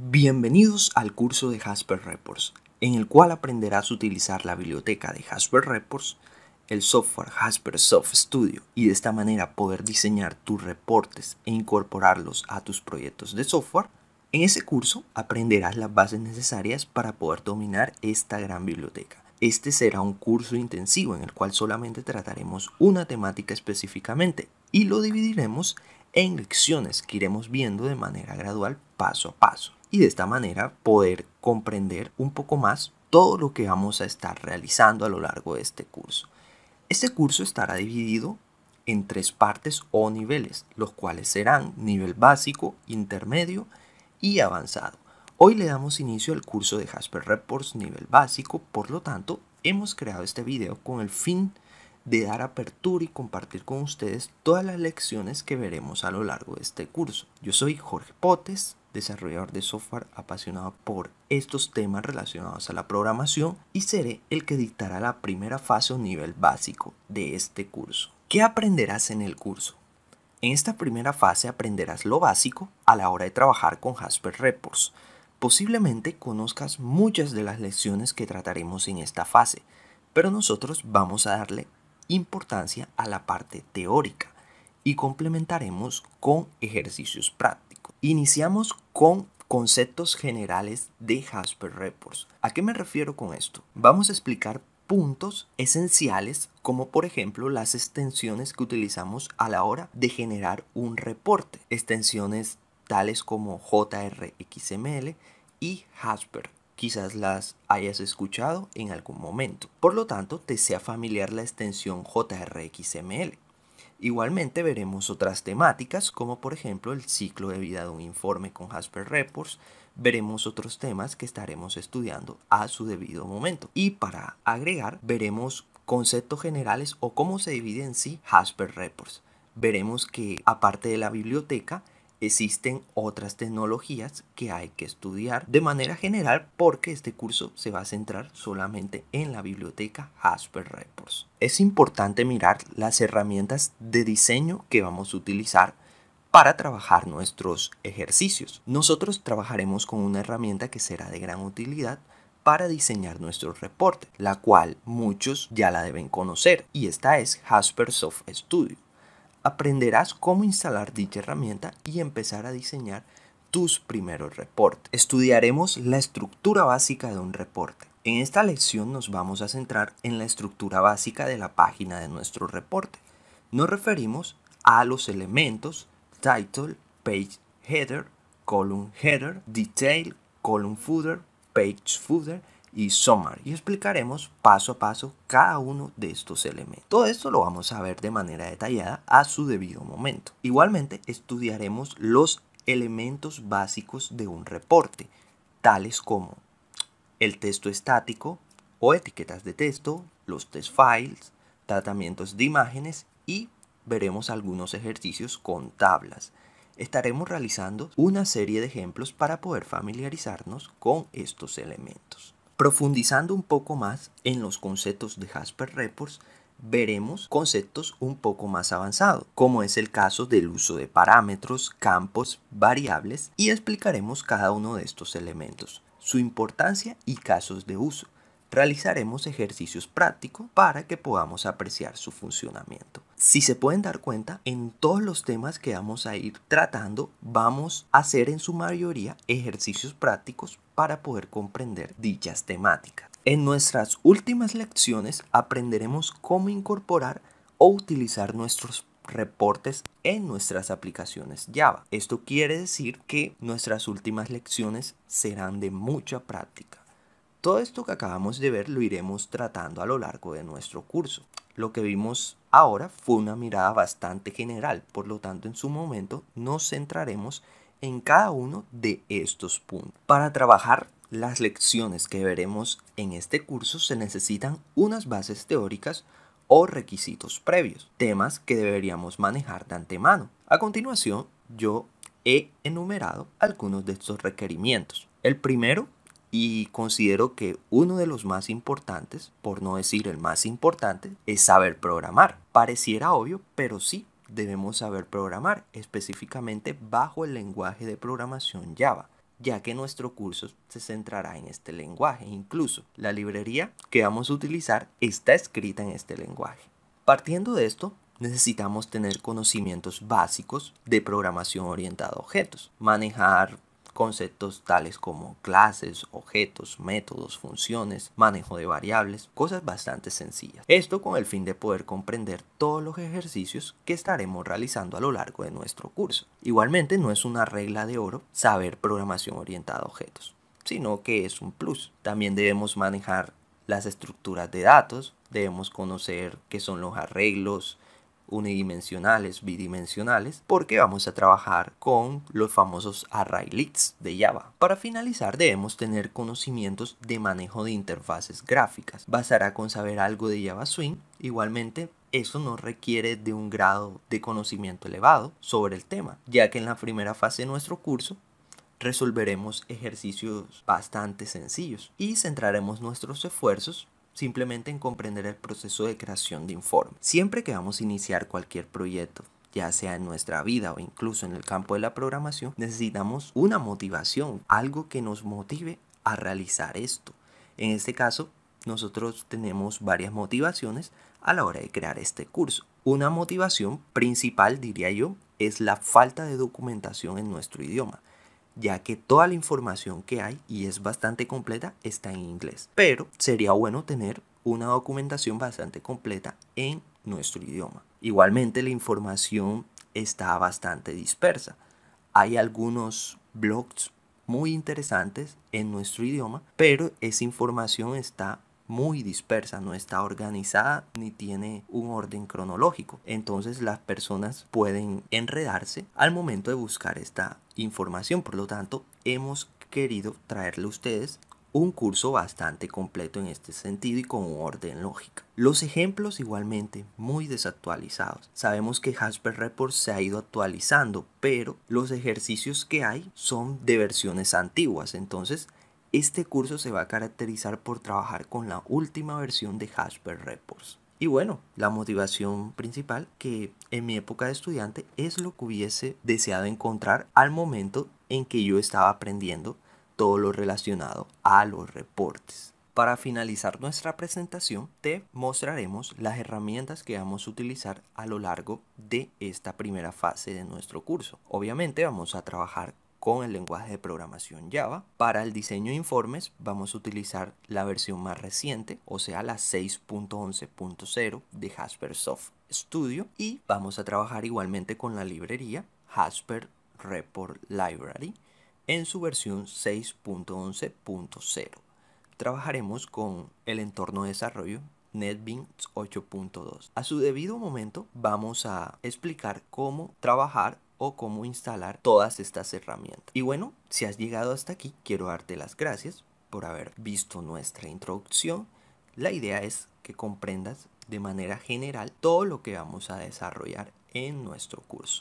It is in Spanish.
Bienvenidos al curso de Hasper Reports, en el cual aprenderás a utilizar la biblioteca de Hasper Reports, el software Hasper Soft Studio y de esta manera poder diseñar tus reportes e incorporarlos a tus proyectos de software. En ese curso aprenderás las bases necesarias para poder dominar esta gran biblioteca. Este será un curso intensivo en el cual solamente trataremos una temática específicamente y lo dividiremos en lecciones que iremos viendo de manera gradual paso a paso y de esta manera poder comprender un poco más todo lo que vamos a estar realizando a lo largo de este curso. Este curso estará dividido en tres partes o niveles, los cuales serán nivel básico, intermedio y avanzado. Hoy le damos inicio al curso de Jasper Reports nivel básico, por lo tanto hemos creado este video con el fin de dar apertura y compartir con ustedes todas las lecciones que veremos a lo largo de este curso. Yo soy Jorge Potes, desarrollador de software apasionado por estos temas relacionados a la programación y seré el que dictará la primera fase o nivel básico de este curso. ¿Qué aprenderás en el curso? En esta primera fase aprenderás lo básico a la hora de trabajar con Jasper Reports. Posiblemente conozcas muchas de las lecciones que trataremos en esta fase, pero nosotros vamos a darle importancia a la parte teórica y complementaremos con ejercicios prácticos. Iniciamos con conceptos generales de Jasper Reports. ¿A qué me refiero con esto? Vamos a explicar puntos esenciales como por ejemplo las extensiones que utilizamos a la hora de generar un reporte. Extensiones tales como JRXML y Jasper. Quizás las hayas escuchado en algún momento. Por lo tanto, te sea familiar la extensión JRXML. Igualmente veremos otras temáticas como por ejemplo el ciclo de vida de un informe con Hasper Reports, veremos otros temas que estaremos estudiando a su debido momento. Y para agregar, veremos conceptos generales o cómo se divide en sí Hasper Reports. Veremos que aparte de la biblioteca, existen otras tecnologías que hay que estudiar de manera general porque este curso se va a centrar solamente en la biblioteca Hasper Reports. Es importante mirar las herramientas de diseño que vamos a utilizar para trabajar nuestros ejercicios. Nosotros trabajaremos con una herramienta que será de gran utilidad para diseñar nuestro reporte, la cual muchos ya la deben conocer y esta es Hasper Soft Studio aprenderás cómo instalar dicha herramienta y empezar a diseñar tus primeros reportes. Estudiaremos la estructura básica de un reporte. En esta lección nos vamos a centrar en la estructura básica de la página de nuestro reporte. Nos referimos a los elementos title, page header, column header, detail, column footer, page footer, y y explicaremos paso a paso cada uno de estos elementos. Todo esto lo vamos a ver de manera detallada a su debido momento. Igualmente estudiaremos los elementos básicos de un reporte, tales como el texto estático o etiquetas de texto, los test files, tratamientos de imágenes y veremos algunos ejercicios con tablas. Estaremos realizando una serie de ejemplos para poder familiarizarnos con estos elementos. Profundizando un poco más en los conceptos de Hasper Reports, veremos conceptos un poco más avanzados, como es el caso del uso de parámetros, campos, variables, y explicaremos cada uno de estos elementos, su importancia y casos de uso. Realizaremos ejercicios prácticos para que podamos apreciar su funcionamiento. Si se pueden dar cuenta, en todos los temas que vamos a ir tratando, vamos a hacer en su mayoría ejercicios prácticos para poder comprender dichas temáticas. En nuestras últimas lecciones aprenderemos cómo incorporar o utilizar nuestros reportes en nuestras aplicaciones Java. Esto quiere decir que nuestras últimas lecciones serán de mucha práctica. Todo esto que acabamos de ver lo iremos tratando a lo largo de nuestro curso. Lo que vimos ahora fue una mirada bastante general, por lo tanto en su momento nos centraremos en cada uno de estos puntos. Para trabajar las lecciones que veremos en este curso se necesitan unas bases teóricas o requisitos previos, temas que deberíamos manejar de antemano. A continuación, yo he enumerado algunos de estos requerimientos. El primero y considero que uno de los más importantes, por no decir el más importante, es saber programar. Pareciera obvio, pero sí, debemos saber programar, específicamente bajo el lenguaje de programación Java ya que nuestro curso se centrará en este lenguaje. Incluso la librería que vamos a utilizar está escrita en este lenguaje. Partiendo de esto, necesitamos tener conocimientos básicos de programación orientada a objetos, manejar conceptos tales como clases, objetos, métodos, funciones, manejo de variables, cosas bastante sencillas. Esto con el fin de poder comprender todos los ejercicios que estaremos realizando a lo largo de nuestro curso. Igualmente no es una regla de oro saber programación orientada a objetos, sino que es un plus. También debemos manejar las estructuras de datos, debemos conocer qué son los arreglos, unidimensionales, bidimensionales, porque vamos a trabajar con los famosos array de Java. Para finalizar debemos tener conocimientos de manejo de interfaces gráficas. Basará con saber algo de Java Swing, igualmente eso no requiere de un grado de conocimiento elevado sobre el tema, ya que en la primera fase de nuestro curso resolveremos ejercicios bastante sencillos y centraremos nuestros esfuerzos simplemente en comprender el proceso de creación de informe. Siempre que vamos a iniciar cualquier proyecto, ya sea en nuestra vida o incluso en el campo de la programación, necesitamos una motivación, algo que nos motive a realizar esto. En este caso, nosotros tenemos varias motivaciones a la hora de crear este curso. Una motivación principal, diría yo, es la falta de documentación en nuestro idioma ya que toda la información que hay y es bastante completa está en inglés. Pero sería bueno tener una documentación bastante completa en nuestro idioma. Igualmente la información está bastante dispersa. Hay algunos blogs muy interesantes en nuestro idioma, pero esa información está muy dispersa, no está organizada ni tiene un orden cronológico. Entonces las personas pueden enredarse al momento de buscar esta información. Por lo tanto, hemos querido traerle a ustedes un curso bastante completo en este sentido y con un orden lógico Los ejemplos igualmente muy desactualizados. Sabemos que Hasper Report se ha ido actualizando, pero los ejercicios que hay son de versiones antiguas, entonces este curso se va a caracterizar por trabajar con la última versión de Hashper Reports. Y bueno, la motivación principal que en mi época de estudiante es lo que hubiese deseado encontrar al momento en que yo estaba aprendiendo todo lo relacionado a los reportes. Para finalizar nuestra presentación, te mostraremos las herramientas que vamos a utilizar a lo largo de esta primera fase de nuestro curso. Obviamente vamos a trabajar con el lenguaje de programación Java. Para el diseño de informes vamos a utilizar la versión más reciente, o sea la 6.11.0 de Hasper Soft Studio y vamos a trabajar igualmente con la librería Hasper Report Library en su versión 6.11.0. Trabajaremos con el entorno de desarrollo NetBeans 8.2. A su debido momento vamos a explicar cómo trabajar o cómo instalar todas estas herramientas. Y bueno, si has llegado hasta aquí, quiero darte las gracias por haber visto nuestra introducción. La idea es que comprendas de manera general todo lo que vamos a desarrollar en nuestro curso.